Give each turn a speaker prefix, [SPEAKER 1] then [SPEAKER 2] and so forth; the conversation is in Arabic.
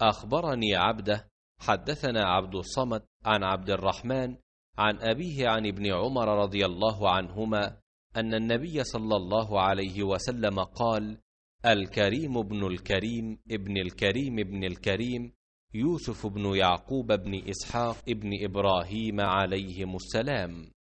[SPEAKER 1] أخبرني عبده
[SPEAKER 2] حدثنا عبد الصمد عن عبد الرحمن عن أبيه عن ابن عمر رضي الله عنهما أن النبي صلى الله عليه وسلم قال: الكريم ابن الكريم ابن الكريم ابن الكريم يوسف بن
[SPEAKER 1] يعقوب بن إسحاق ابن إبراهيم عليهم السلام